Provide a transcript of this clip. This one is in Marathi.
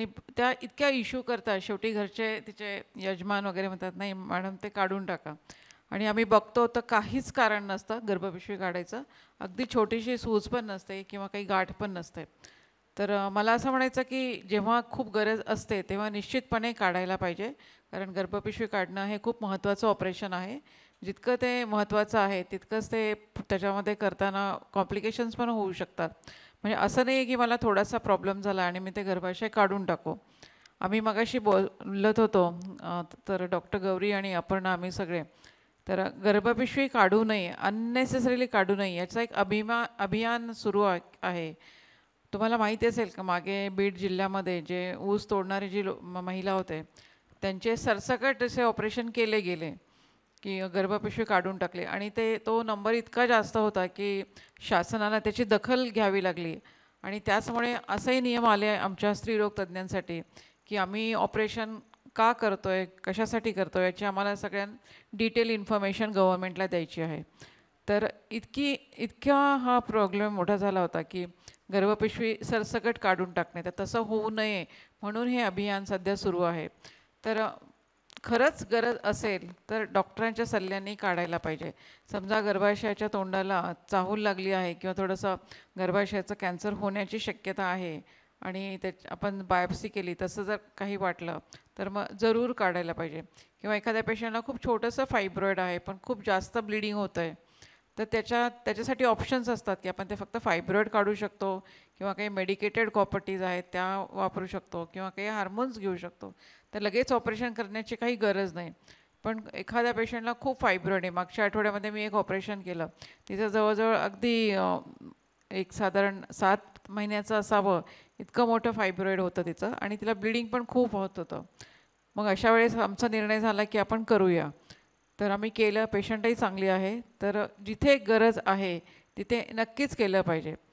आणि त्या इतक्या इश्यू करतात शेवटी घरचे तिचे यजमान वगैरे म्हणतात नाही मॅडम ते काढून टाका आणि आम्ही बघतो तर काहीच कारण नसतं गर्भपिशवी काढायचं अगदी छोटीशी सूज पण नसते किंवा काही गाठ पण नसते तर मला असं म्हणायचं की जेव्हा खूप गरज असते तेव्हा निश्चितपणे काढायला पाहिजे कारण गर्भपिशवी काढणं हे खूप महत्त्वाचं ऑपरेशन आहे जितकं ते महत्त्वाचं आहे तितकंच ते त्याच्यामध्ये करताना कॉम्प्लिकेशन्स पण होऊ शकतात म्हणजे असं नाही आहे की मला थोडासा प्रॉब्लेम झाला आणि मी ते गर्भाशय काढून टाकू आम्ही मगाशी बोलत होतो तर डॉक्टर गौरी आणि अपर्णा आम्ही सगळे तर गर्भपिशवी काढू नये अननेसेसरीली काढू नये याचा एक अभिमा अभियान सुरू आहे तुम्हाला माहिती असेल का मागे बीड जिल्ह्यामध्ये जे ऊस तोडणारे जी लो महिला होते त्यांचे सरसकट असे ऑपरेशन केले गेले की गर्भपिशवी काढून टाकले आणि ते तो नंबर इतका जास्त होता की शासनाला त्याची दखल घ्यावी लागली आणि त्याचमुळे असंही नियम आले आमच्या स्त्रीरोग तज्ज्ञांसाठी की आम्ही ऑपरेशन का करतो आहे कशासाठी करतो आहे याची आम्हाला सगळ्यां डिटेल इन्फॉर्मेशन गव्हर्मेंटला द्यायची आहे तर इतकी इतका हा प्रॉब्लेम मोठा झाला होता की गर्भपिशवी सरसकट काढून टाकणे तर तसं होऊ नये म्हणून हे अभियान सध्या सुरू आहे तर खरंच गरज असेल तर डॉक्टरांच्या सल्ल्याने काढायला पाहिजे समजा गर्भाशयाच्या तोंडाला चाहूल लागली आहे किंवा थोडंसं गर्भाशयाचं कॅन्सर होण्याची शक्यता आहे आणि त्या आपण बायोप्सी केली तसं जर काही वाटलं तर मग जरूर काढायला पाहिजे किंवा एखाद्या पेशंटला खूप छोटंसं फायब्रॉईड आहे पण खूप जास्त ब्लिडिंग होतं आहे तर त्याच्या त्याच्यासाठी ऑप्शन्स असतात की आपण ते फक्त फायब्रॉइड काढू शकतो किंवा काही मेडिकेटेड प्रॉपर्टीज आहेत त्या वापरू शकतो किंवा काही हार्मोन्स घेऊ शकतो तर लगेच ऑपरेशन करण्याची काही गरज नाही पण एखाद्या पेशंटला खूप फायब्रॉइड आहे मागच्या आठवड्यामध्ये मी एक ऑपरेशन केलं तिचं जवळजवळ अगदी एक साधारण सात महिन्याचं असावं इतकं मोठं फायब्रॉइड होतं तिचं आणि तिला ब्लिडिंग पण खूप होत होतं मग अशा वेळेस आमचा निर्णय झाला की आपण करूया तर आम्ही केलं पेशंटही चांगली आहे तर जिथे गरज आहे तिथे नक्कीच केलं पाहिजे